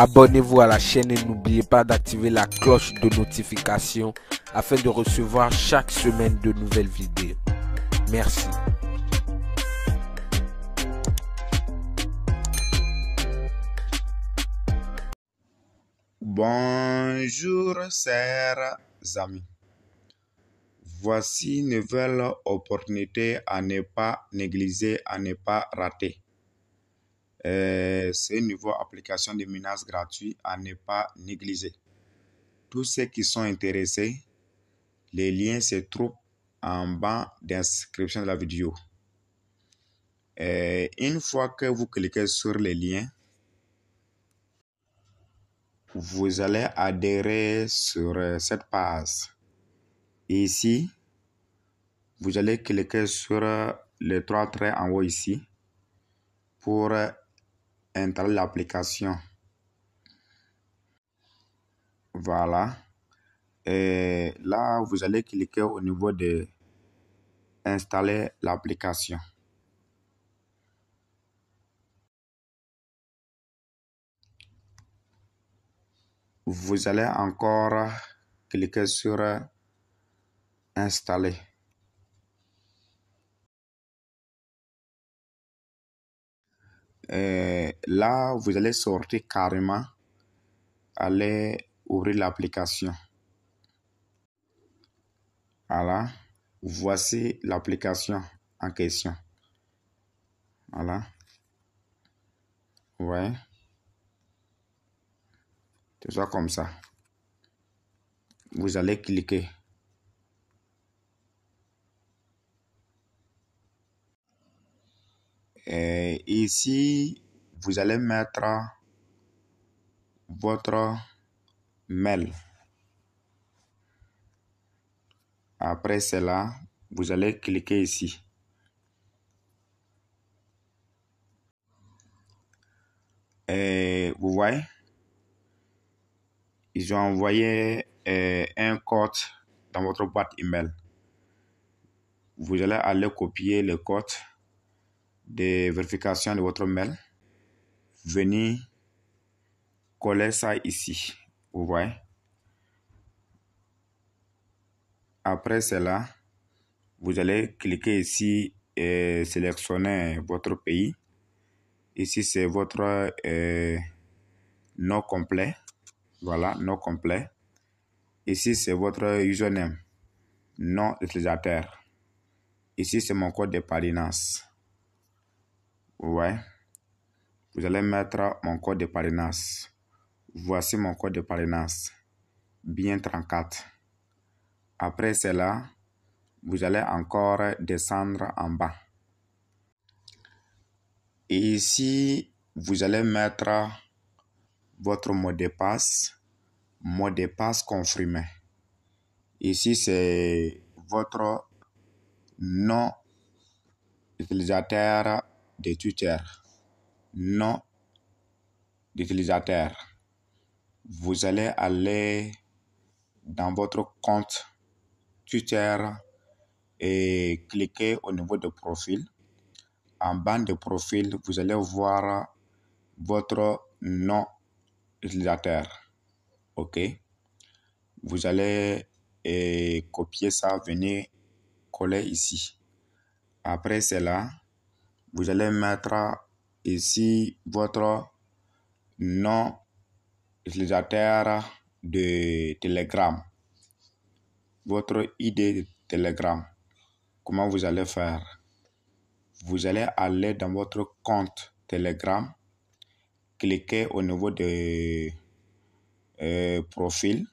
Abonnez-vous à la chaîne et n'oubliez pas d'activer la cloche de notification afin de recevoir chaque semaine de nouvelles vidéos. Merci. Bonjour, chers amis. Voici une nouvelle opportunité à ne pas négliger, à ne pas rater. Euh, ce nouveaux niveau application des menaces gratuites à ne pas négliger. Tous ceux qui sont intéressés, les liens se trouvent en bas d'inscription de la vidéo. Et euh, une fois que vous cliquez sur les liens, vous allez adhérer sur euh, cette page. Ici, vous allez cliquer sur les trois traits en haut ici pour l'application. Voilà. Et là, vous allez cliquer au niveau de installer l'application. Vous allez encore cliquer sur installer. Euh, là, vous allez sortir carrément, allez ouvrir l'application. Voilà, voici l'application en question. Voilà. Ouais. Tout ça comme ça. Vous allez cliquer. ici, vous allez mettre votre mail. Après cela, vous allez cliquer ici. Et vous voyez, ils ont envoyé euh, un code dans votre boîte email. Vous allez aller copier le code des vérifications de votre mail, venez coller ça ici. Vous voyez Après cela, vous allez cliquer ici et sélectionner votre pays. Ici, c'est votre euh, nom complet. Voilà, nom complet. Ici, c'est votre username, nom utilisateur. Ici, c'est mon code de parrainage. Ouais. Vous allez mettre mon code de parrainage. Voici mon code de parrainage. Bien 34. Après cela, vous allez encore descendre en bas. Et ici, vous allez mettre votre mot de passe, mot de passe confirmé. Ici, c'est votre nom utilisateur des tuteurs, non d'utilisateur Vous allez aller dans votre compte Twitter et cliquer au niveau de profil. En bas de profil, vous allez voir votre nom utilisateur. OK. Vous allez eh, copier ça, venir coller ici. Après cela, vous allez mettre ici votre nom utilisateur de Telegram, votre ID de Telegram. Comment vous allez faire Vous allez aller dans votre compte Telegram, cliquez au niveau de euh, profil,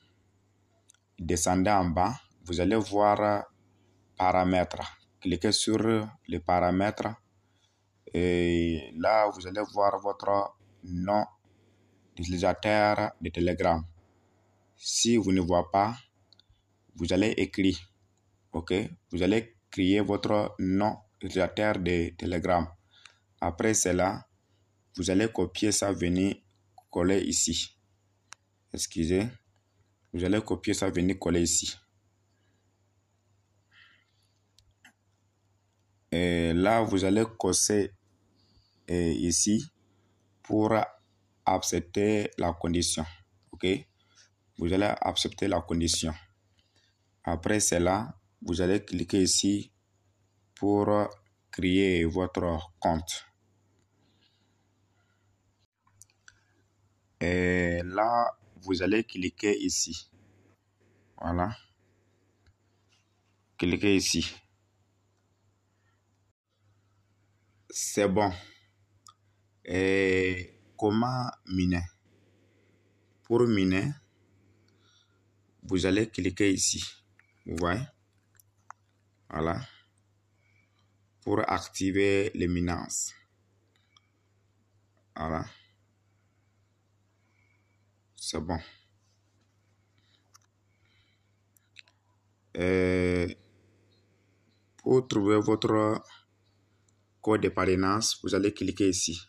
descendez en bas, vous allez voir paramètres. Cliquez sur les paramètres et là, vous allez voir votre nom d'utilisateur de Telegram. Si vous ne voyez pas, vous allez écrire. OK Vous allez créer votre nom d'utilisateur de Telegram. Après cela, vous allez copier ça, venir coller ici. Excusez. Vous allez copier ça, venir coller ici. Et là, vous allez cocher ici pour accepter la condition. OK Vous allez accepter la condition. Après cela, vous allez cliquer ici pour créer votre compte. Et là, vous allez cliquer ici. Voilà. Cliquez ici. C'est bon. Et Comment miner Pour miner, vous allez cliquer ici. Vous voyez Voilà. Pour activer les minances. Voilà. C'est bon. pour trouver votre code de parrainage, vous allez cliquer ici.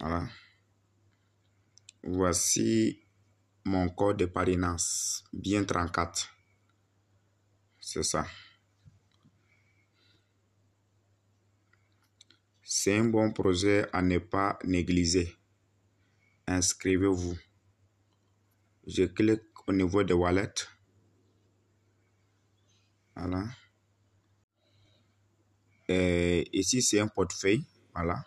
Voilà. Voici mon code de parrainage, bien 34. C'est ça. C'est un bon projet à ne pas négliger. Inscrivez-vous. Je clique au niveau de wallet. Voilà. Et ici, c'est un portefeuille. Voilà.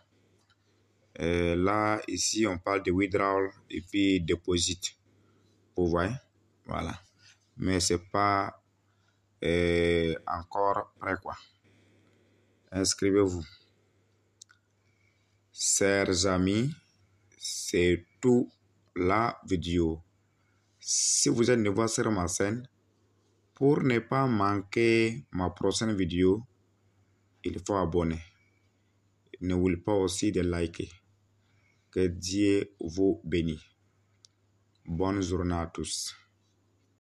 Euh, là, ici, on parle de withdrawal et puis deposit. Vous voyez Voilà. Mais ce n'est pas euh, encore prêt, quoi. Inscrivez-vous. Chers amis, c'est tout la vidéo. Si vous êtes nouveau sur ma scène, pour ne pas manquer ma prochaine vidéo, il faut abonner. Ne voulez pas aussi de liker que Dieu vous bénisse. Bonne journée à tous.